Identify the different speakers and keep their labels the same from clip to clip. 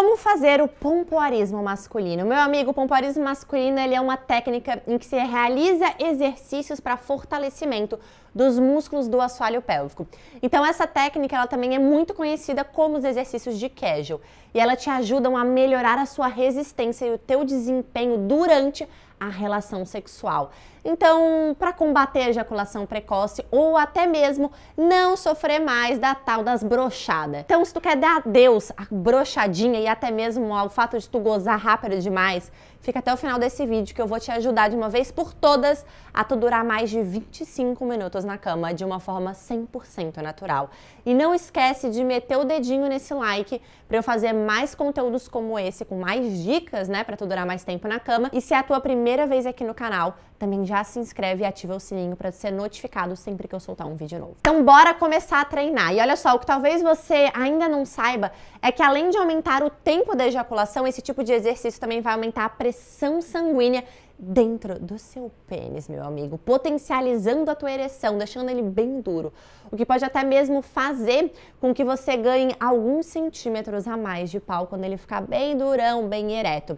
Speaker 1: Como fazer o pompoarismo masculino? Meu amigo, o pompoarismo masculino ele é uma técnica em que se realiza exercícios para fortalecimento dos músculos do assoalho pélvico. Então essa técnica ela também é muito conhecida como os exercícios de Kegel e ela te ajudam a melhorar a sua resistência e o teu desempenho durante a relação sexual. Então, para combater a ejaculação precoce ou até mesmo não sofrer mais da tal das brochadas. Então, se tu quer dar adeus à brochadinha e até mesmo ao fato de tu gozar rápido demais, fica até o final desse vídeo que eu vou te ajudar de uma vez por todas a tu durar mais de 25 minutos na cama de uma forma 100% natural. E não esquece de meter o dedinho nesse like para eu fazer mais conteúdos como esse com mais dicas, né, para tu durar mais tempo na cama. E se é a tua primeira vez aqui no canal, também já se inscreve e ativa o sininho para ser notificado sempre que eu soltar um vídeo novo. Então bora começar a treinar. E olha só, o que talvez você ainda não saiba é que além de aumentar o tempo da ejaculação, esse tipo de exercício também vai aumentar a pressão sanguínea dentro do seu pênis, meu amigo, potencializando a tua ereção, deixando ele bem duro, o que pode até mesmo fazer com que você ganhe alguns centímetros a mais de pau quando ele ficar bem durão, bem ereto.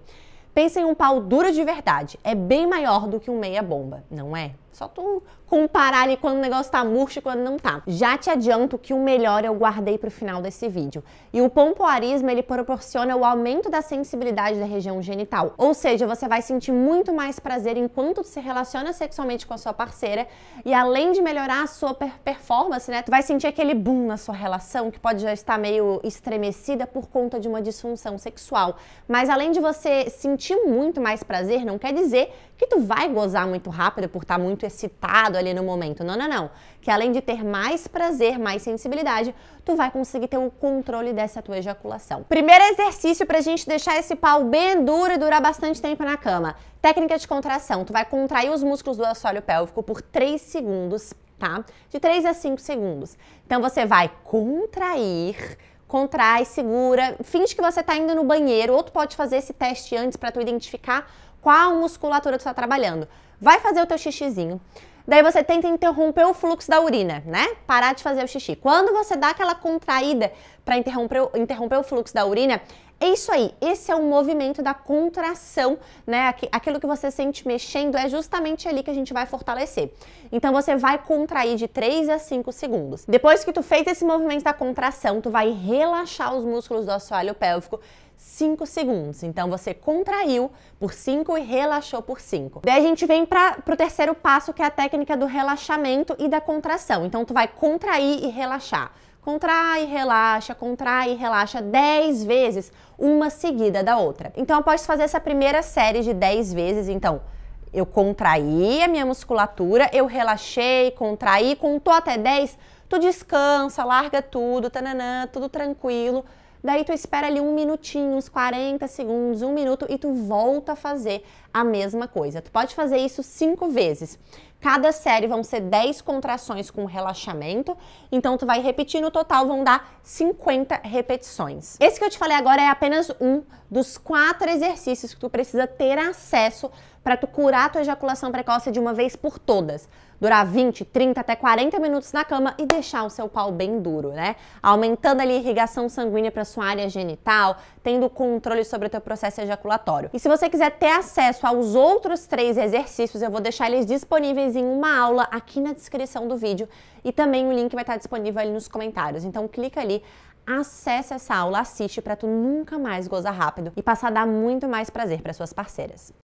Speaker 1: Pensa em um pau duro de verdade, é bem maior do que um meia-bomba, não é? Só tu comparar ali quando o negócio tá murcho e quando não tá. Já te adianto que o melhor eu guardei pro final desse vídeo. E o pompoarismo, ele proporciona o aumento da sensibilidade da região genital. Ou seja, você vai sentir muito mais prazer enquanto se relaciona sexualmente com a sua parceira e além de melhorar a sua performance, né, tu vai sentir aquele boom na sua relação que pode já estar meio estremecida por conta de uma disfunção sexual. Mas além de você sentir muito mais prazer, não quer dizer que tu vai gozar muito rápido por estar tá muito muito excitado ali no momento. Não, não, não. Que além de ter mais prazer, mais sensibilidade, tu vai conseguir ter o um controle dessa tua ejaculação. Primeiro exercício pra gente deixar esse pau bem duro e durar bastante tempo na cama. Técnica de contração. Tu vai contrair os músculos do assoalho pélvico por 3 segundos, tá? De 3 a 5 segundos. Então você vai contrair contrai, segura, finge que você está indo no banheiro, ou tu pode fazer esse teste antes para tu identificar qual musculatura tu está trabalhando. Vai fazer o teu xixizinho. Daí você tenta interromper o fluxo da urina, né? Parar de fazer o xixi. Quando você dá aquela contraída para interromper, interromper o fluxo da urina, é isso aí. Esse é o movimento da contração, né? Aquilo que você sente mexendo é justamente ali que a gente vai fortalecer. Então você vai contrair de 3 a 5 segundos. Depois que tu fez esse movimento da contração, tu vai relaxar os músculos do assoalho pélvico, 5 segundos. Então você contraiu por 5 e relaxou por 5. Daí a gente vem para o terceiro passo, que é a técnica do relaxamento e da contração. Então tu vai contrair e relaxar. Contrai, relaxa, contrai, relaxa 10 vezes, uma seguida da outra. Então após fazer essa primeira série de 10 vezes, então eu contraí a minha musculatura, eu relaxei, contraí, contou até 10, tu descansa, larga tudo, tananã, tudo tranquilo Daí tu espera ali um minutinho, uns 40 segundos, um minuto e tu volta a fazer a mesma coisa. Tu pode fazer isso cinco vezes. Cada série vão ser 10 contrações com relaxamento, então tu vai repetir no total vão dar 50 repetições. Esse que eu te falei agora é apenas um dos quatro exercícios que tu precisa ter acesso para tu curar tua ejaculação precoce de uma vez por todas. Durar 20, 30 até 40 minutos na cama e deixar o seu pau bem duro, né? Aumentando ali a irrigação sanguínea para sua área genital, tendo controle sobre o teu processo ejaculatório. E se você quiser ter acesso aos outros três exercícios, eu vou deixar eles disponíveis em uma aula aqui na descrição do vídeo e também o link vai estar disponível ali nos comentários. Então clica ali, acessa essa aula, assiste para tu nunca mais gozar rápido e passar a dar muito mais prazer para suas parceiras.